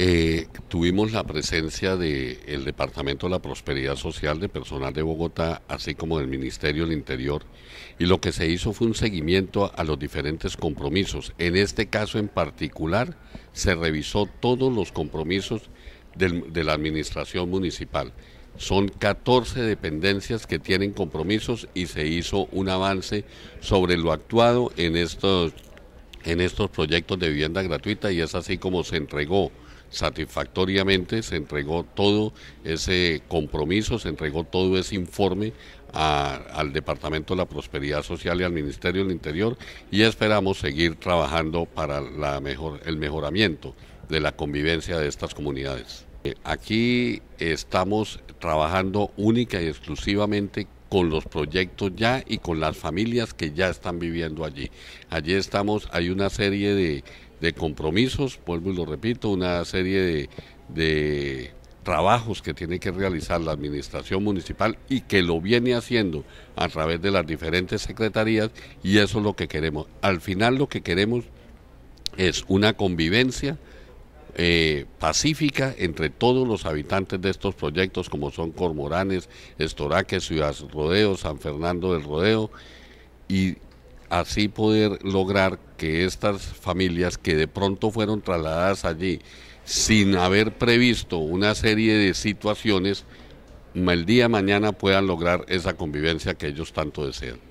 Eh, tuvimos la presencia del Departamento de la Prosperidad Social de personal de Bogotá, así como del Ministerio del Interior, y lo que se hizo fue un seguimiento a los diferentes compromisos. En este caso en particular, se revisó todos los compromisos de la Administración Municipal. Son 14 dependencias que tienen compromisos y se hizo un avance sobre lo actuado en estos, en estos proyectos de vivienda gratuita y es así como se entregó satisfactoriamente se entregó todo ese compromiso, se entregó todo ese informe al Departamento de la Prosperidad Social y al Ministerio del Interior y esperamos seguir trabajando para la mejor, el mejoramiento de la convivencia de estas comunidades. Eh, aquí estamos trabajando única y exclusivamente con los proyectos ya y con las familias que ya están viviendo allí. Allí estamos, hay una serie de de compromisos, vuelvo y lo repito, una serie de, trabajos que tiene que realizar la administración municipal y que lo viene haciendo a través de las diferentes secretarías y eso es lo que queremos. Al final lo que queremos es una convivencia eh, pacífica entre todos los habitantes de estos proyectos como son Cormoranes, Estoraque, Ciudad Rodeo, San Fernando del Rodeo y así poder lograr que estas familias que de pronto fueron trasladadas allí sin haber previsto una serie de situaciones, el día de mañana puedan lograr esa convivencia que ellos tanto desean.